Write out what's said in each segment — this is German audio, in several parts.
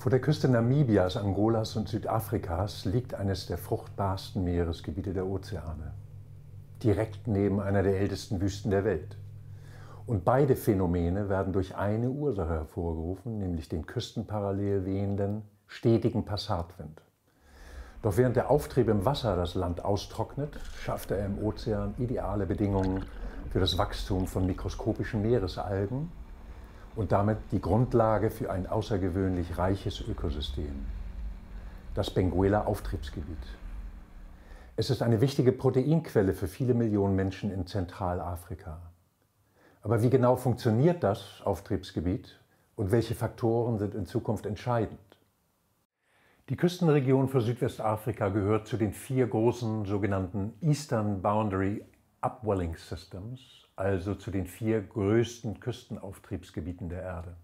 Vor der Küste Namibias, Angolas und Südafrikas liegt eines der fruchtbarsten Meeresgebiete der Ozeane. Direkt neben einer der ältesten Wüsten der Welt. Und beide Phänomene werden durch eine Ursache hervorgerufen, nämlich den küstenparallel wehenden, stetigen Passatwind. Doch während der Auftrieb im Wasser das Land austrocknet, schafft er im Ozean ideale Bedingungen für das Wachstum von mikroskopischen Meeresalgen und damit die Grundlage für ein außergewöhnlich reiches Ökosystem, das Benguela Auftriebsgebiet. Es ist eine wichtige Proteinquelle für viele Millionen Menschen in Zentralafrika. Aber wie genau funktioniert das Auftriebsgebiet und welche Faktoren sind in Zukunft entscheidend? Die Küstenregion für Südwestafrika gehört zu den vier großen sogenannten Eastern Boundary Upwelling Systems, also zu den vier größten Küstenauftriebsgebieten der Erde.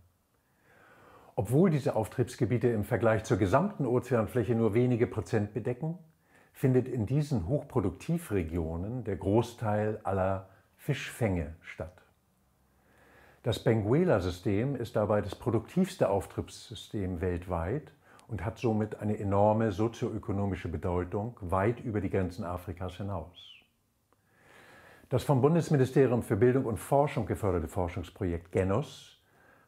Obwohl diese Auftriebsgebiete im Vergleich zur gesamten Ozeanfläche nur wenige Prozent bedecken, findet in diesen Hochproduktivregionen der Großteil aller Fischfänge statt. Das Benguela-System ist dabei das produktivste Auftriebssystem weltweit und hat somit eine enorme sozioökonomische Bedeutung weit über die Grenzen Afrikas hinaus. Das vom Bundesministerium für Bildung und Forschung geförderte Forschungsprojekt GENUS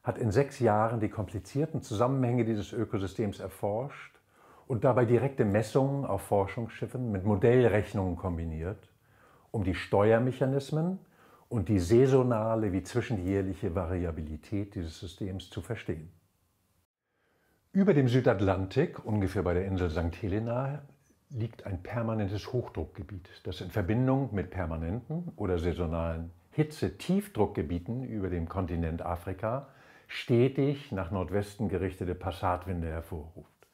hat in sechs Jahren die komplizierten Zusammenhänge dieses Ökosystems erforscht und dabei direkte Messungen auf Forschungsschiffen mit Modellrechnungen kombiniert, um die Steuermechanismen und die saisonale wie zwischenjährliche Variabilität dieses Systems zu verstehen. Über dem Südatlantik, ungefähr bei der Insel St. Helena, liegt ein permanentes Hochdruckgebiet, das in Verbindung mit permanenten oder saisonalen Hitze-Tiefdruckgebieten über dem Kontinent Afrika stetig nach Nordwesten gerichtete Passatwinde hervorruft,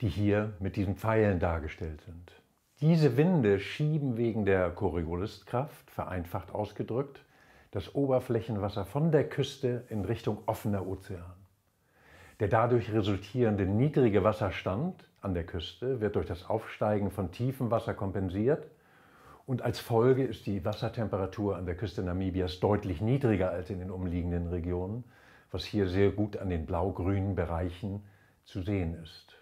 die hier mit diesen Pfeilen dargestellt sind. Diese Winde schieben wegen der Corioliskraft, vereinfacht ausgedrückt, das Oberflächenwasser von der Küste in Richtung offener Ozean. Der dadurch resultierende niedrige Wasserstand an der Küste wird durch das Aufsteigen von tiefem Wasser kompensiert und als Folge ist die Wassertemperatur an der Küste Namibias deutlich niedriger als in den umliegenden Regionen, was hier sehr gut an den blau-grünen Bereichen zu sehen ist.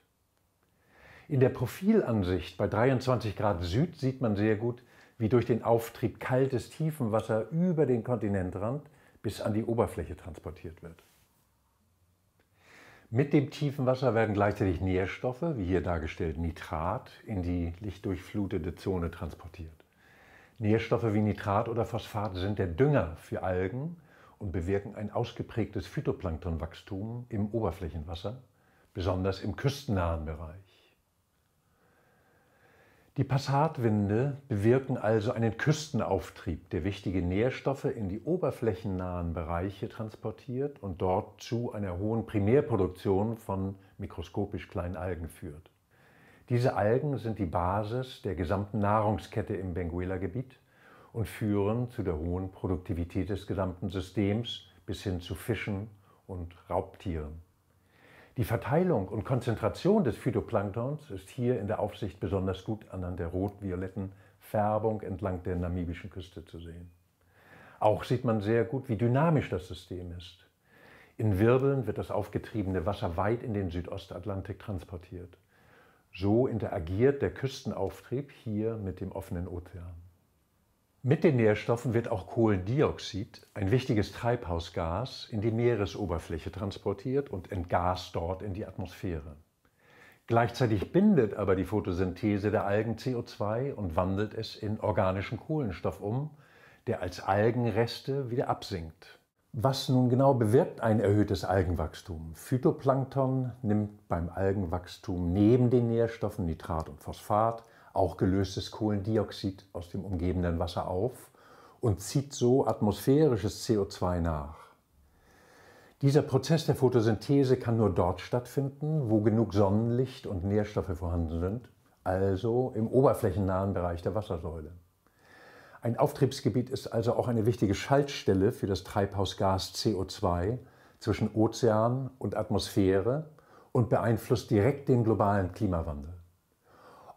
In der Profilansicht bei 23 Grad Süd sieht man sehr gut, wie durch den Auftrieb kaltes Tiefenwasser über den Kontinentrand bis an die Oberfläche transportiert wird. Mit dem tiefen Wasser werden gleichzeitig Nährstoffe, wie hier dargestellt Nitrat, in die lichtdurchflutete Zone transportiert. Nährstoffe wie Nitrat oder Phosphat sind der Dünger für Algen und bewirken ein ausgeprägtes Phytoplanktonwachstum im Oberflächenwasser, besonders im küstennahen Bereich. Die Passatwinde bewirken also einen Küstenauftrieb, der wichtige Nährstoffe in die oberflächennahen Bereiche transportiert und dort zu einer hohen Primärproduktion von mikroskopisch kleinen Algen führt. Diese Algen sind die Basis der gesamten Nahrungskette im Benguela-Gebiet und führen zu der hohen Produktivität des gesamten Systems bis hin zu Fischen und Raubtieren. Die Verteilung und Konzentration des Phytoplanktons ist hier in der Aufsicht besonders gut anhand der rot-violetten Färbung entlang der namibischen Küste zu sehen. Auch sieht man sehr gut, wie dynamisch das System ist. In Wirbeln wird das aufgetriebene Wasser weit in den Südostatlantik transportiert. So interagiert der Küstenauftrieb hier mit dem offenen Ozean. Mit den Nährstoffen wird auch Kohlendioxid, ein wichtiges Treibhausgas, in die Meeresoberfläche transportiert und entgast dort in die Atmosphäre. Gleichzeitig bindet aber die Photosynthese der Algen CO2 und wandelt es in organischen Kohlenstoff um, der als Algenreste wieder absinkt. Was nun genau bewirkt ein erhöhtes Algenwachstum? Phytoplankton nimmt beim Algenwachstum neben den Nährstoffen Nitrat und Phosphat auch gelöstes Kohlendioxid aus dem umgebenden Wasser auf und zieht so atmosphärisches CO2 nach. Dieser Prozess der Photosynthese kann nur dort stattfinden, wo genug Sonnenlicht und Nährstoffe vorhanden sind, also im oberflächennahen Bereich der Wassersäule. Ein Auftriebsgebiet ist also auch eine wichtige Schaltstelle für das Treibhausgas CO2 zwischen Ozean und Atmosphäre und beeinflusst direkt den globalen Klimawandel.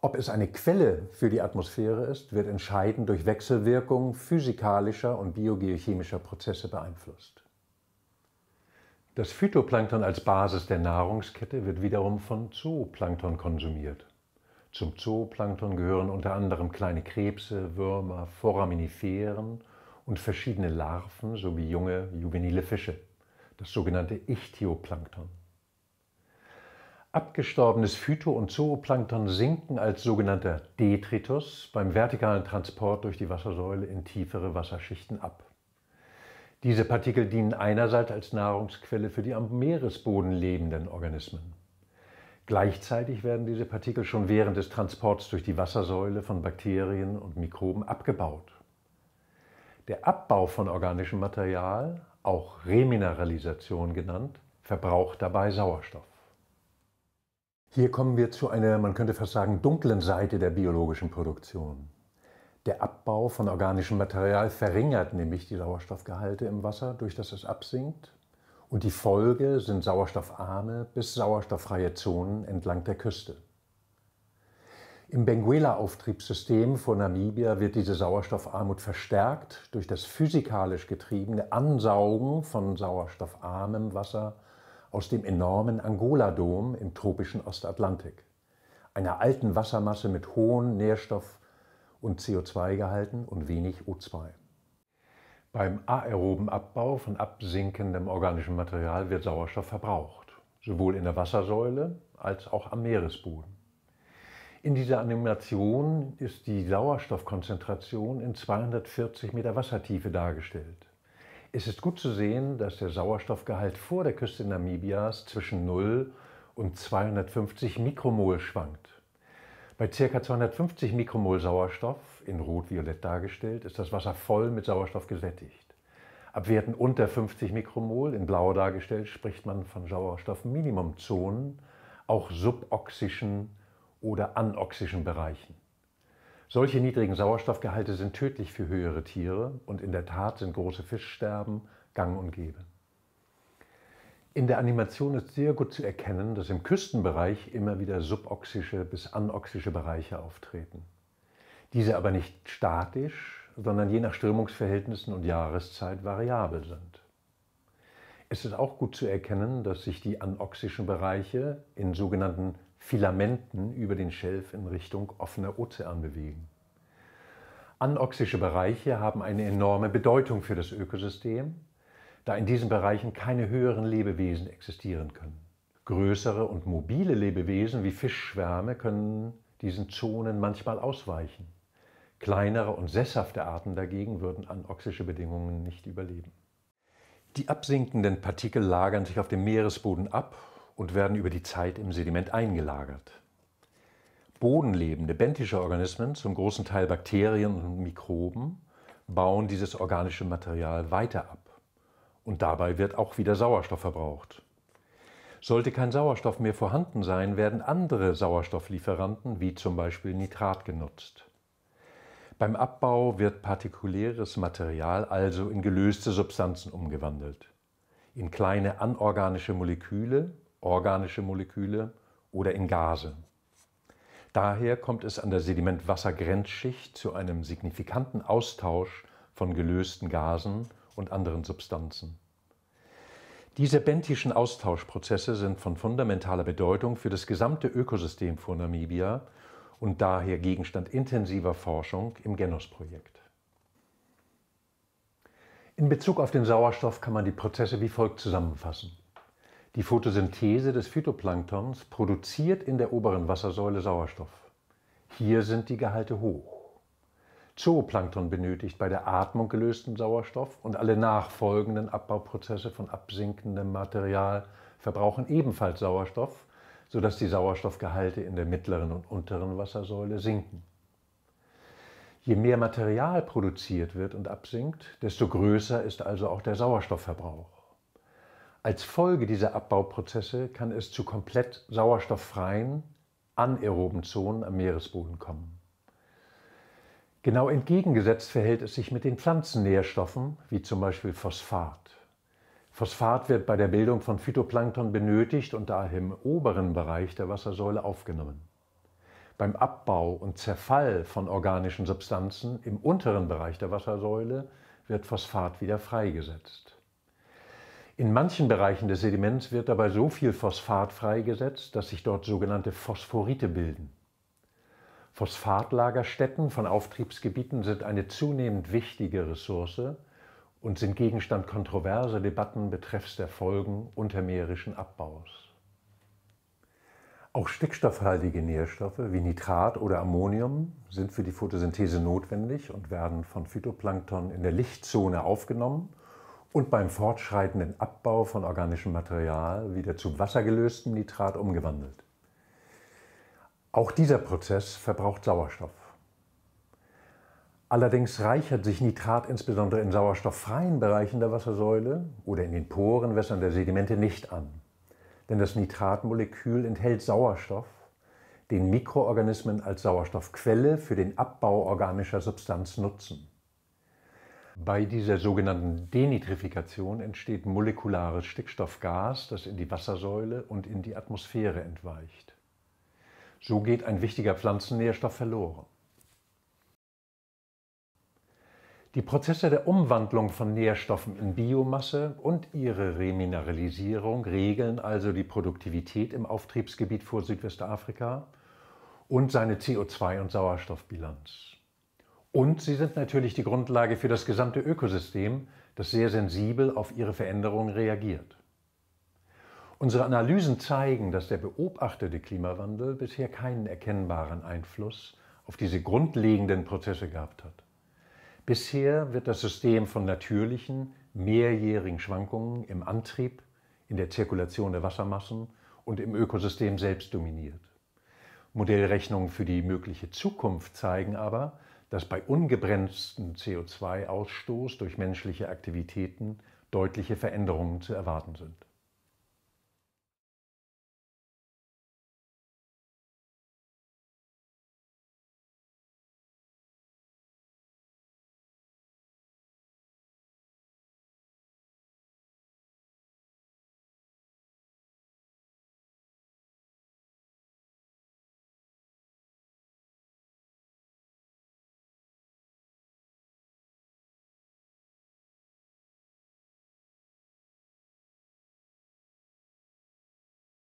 Ob es eine Quelle für die Atmosphäre ist, wird entscheidend durch Wechselwirkung physikalischer und biogeochemischer Prozesse beeinflusst. Das Phytoplankton als Basis der Nahrungskette wird wiederum von Zooplankton konsumiert. Zum Zooplankton gehören unter anderem kleine Krebse, Würmer, Foraminiferen und verschiedene Larven sowie junge, juvenile Fische, das sogenannte Ichthyoplankton. Abgestorbenes Phyto- und Zooplankton sinken als sogenannter Detritus beim vertikalen Transport durch die Wassersäule in tiefere Wasserschichten ab. Diese Partikel dienen einerseits als Nahrungsquelle für die am Meeresboden lebenden Organismen. Gleichzeitig werden diese Partikel schon während des Transports durch die Wassersäule von Bakterien und Mikroben abgebaut. Der Abbau von organischem Material, auch Remineralisation genannt, verbraucht dabei Sauerstoff. Hier kommen wir zu einer, man könnte fast sagen, dunklen Seite der biologischen Produktion. Der Abbau von organischem Material verringert nämlich die Sauerstoffgehalte im Wasser, durch das es absinkt. Und die Folge sind sauerstoffarme bis sauerstofffreie Zonen entlang der Küste. Im Benguela-Auftriebssystem vor Namibia wird diese Sauerstoffarmut verstärkt durch das physikalisch getriebene Ansaugen von sauerstoffarmem Wasser aus dem enormen Angola-Dom im tropischen Ostatlantik, einer alten Wassermasse mit hohen Nährstoff- und CO2-Gehalten und wenig O2. Beim aeroben Abbau von absinkendem organischem Material wird Sauerstoff verbraucht, sowohl in der Wassersäule als auch am Meeresboden. In dieser Animation ist die Sauerstoffkonzentration in 240 Meter Wassertiefe dargestellt. Es ist gut zu sehen, dass der Sauerstoffgehalt vor der Küste Namibias zwischen 0 und 250 Mikromol schwankt. Bei ca. 250 Mikromol Sauerstoff, in rot-violett dargestellt, ist das Wasser voll mit Sauerstoff gesättigt. Ab Werten unter 50 Mikromol, in blau dargestellt, spricht man von Sauerstoffminimumzonen, auch suboxischen oder anoxischen Bereichen. Solche niedrigen Sauerstoffgehalte sind tödlich für höhere Tiere und in der Tat sind große Fischsterben gang und gäbe. In der Animation ist sehr gut zu erkennen, dass im Küstenbereich immer wieder suboxische bis anoxische Bereiche auftreten. Diese aber nicht statisch, sondern je nach Strömungsverhältnissen und Jahreszeit variabel sind. Es ist auch gut zu erkennen, dass sich die anoxischen Bereiche in sogenannten Filamenten über den Schelf in Richtung offener Ozean bewegen. Anoxische Bereiche haben eine enorme Bedeutung für das Ökosystem, da in diesen Bereichen keine höheren Lebewesen existieren können. Größere und mobile Lebewesen wie Fischschwärme können diesen Zonen manchmal ausweichen. Kleinere und sesshafte Arten dagegen würden anoxische Bedingungen nicht überleben. Die absinkenden Partikel lagern sich auf dem Meeresboden ab und werden über die Zeit im Sediment eingelagert. Bodenlebende benthische Organismen, zum großen Teil Bakterien und Mikroben, bauen dieses organische Material weiter ab. Und dabei wird auch wieder Sauerstoff verbraucht. Sollte kein Sauerstoff mehr vorhanden sein, werden andere Sauerstofflieferanten, wie zum Beispiel Nitrat, genutzt. Beim Abbau wird partikuläres Material also in gelöste Substanzen umgewandelt, in kleine anorganische Moleküle, organische Moleküle oder in Gase. Daher kommt es an der Sedimentwassergrenzschicht zu einem signifikanten Austausch von gelösten Gasen und anderen Substanzen. Diese bentischen Austauschprozesse sind von fundamentaler Bedeutung für das gesamte Ökosystem von Namibia und daher Gegenstand intensiver Forschung im Genos-Projekt. In Bezug auf den Sauerstoff kann man die Prozesse wie folgt zusammenfassen. Die Photosynthese des Phytoplanktons produziert in der oberen Wassersäule Sauerstoff. Hier sind die Gehalte hoch. Zooplankton benötigt bei der Atmung gelösten Sauerstoff und alle nachfolgenden Abbauprozesse von absinkendem Material verbrauchen ebenfalls Sauerstoff, sodass die Sauerstoffgehalte in der mittleren und unteren Wassersäule sinken. Je mehr Material produziert wird und absinkt, desto größer ist also auch der Sauerstoffverbrauch. Als Folge dieser Abbauprozesse kann es zu komplett sauerstofffreien, anaeroben Zonen am Meeresboden kommen. Genau entgegengesetzt verhält es sich mit den Pflanzennährstoffen, wie zum Beispiel Phosphat. Phosphat wird bei der Bildung von Phytoplankton benötigt und daher im oberen Bereich der Wassersäule aufgenommen. Beim Abbau und Zerfall von organischen Substanzen im unteren Bereich der Wassersäule wird Phosphat wieder freigesetzt. In manchen Bereichen des Sediments wird dabei so viel Phosphat freigesetzt, dass sich dort sogenannte Phosphorite bilden. Phosphatlagerstätten von Auftriebsgebieten sind eine zunehmend wichtige Ressource und sind Gegenstand kontroverser Debatten betreffs der Folgen untermeerischen Abbaus. Auch stickstoffhaltige Nährstoffe wie Nitrat oder Ammonium sind für die Photosynthese notwendig und werden von Phytoplankton in der Lichtzone aufgenommen und beim fortschreitenden Abbau von organischem Material wieder zu wassergelöstem Nitrat umgewandelt. Auch dieser Prozess verbraucht Sauerstoff. Allerdings reichert sich Nitrat insbesondere in sauerstofffreien Bereichen der Wassersäule oder in den Porenwässern der Sedimente nicht an. Denn das Nitratmolekül enthält Sauerstoff, den Mikroorganismen als Sauerstoffquelle für den Abbau organischer Substanz nutzen. Bei dieser sogenannten Denitrifikation entsteht molekulares Stickstoffgas, das in die Wassersäule und in die Atmosphäre entweicht. So geht ein wichtiger Pflanzennährstoff verloren. Die Prozesse der Umwandlung von Nährstoffen in Biomasse und ihre Remineralisierung regeln also die Produktivität im Auftriebsgebiet vor Südwestafrika und seine CO2- und Sauerstoffbilanz. Und sie sind natürlich die Grundlage für das gesamte Ökosystem, das sehr sensibel auf ihre Veränderungen reagiert. Unsere Analysen zeigen, dass der beobachtete Klimawandel bisher keinen erkennbaren Einfluss auf diese grundlegenden Prozesse gehabt hat. Bisher wird das System von natürlichen, mehrjährigen Schwankungen im Antrieb, in der Zirkulation der Wassermassen und im Ökosystem selbst dominiert. Modellrechnungen für die mögliche Zukunft zeigen aber, dass bei ungebremstem CO2-Ausstoß durch menschliche Aktivitäten deutliche Veränderungen zu erwarten sind.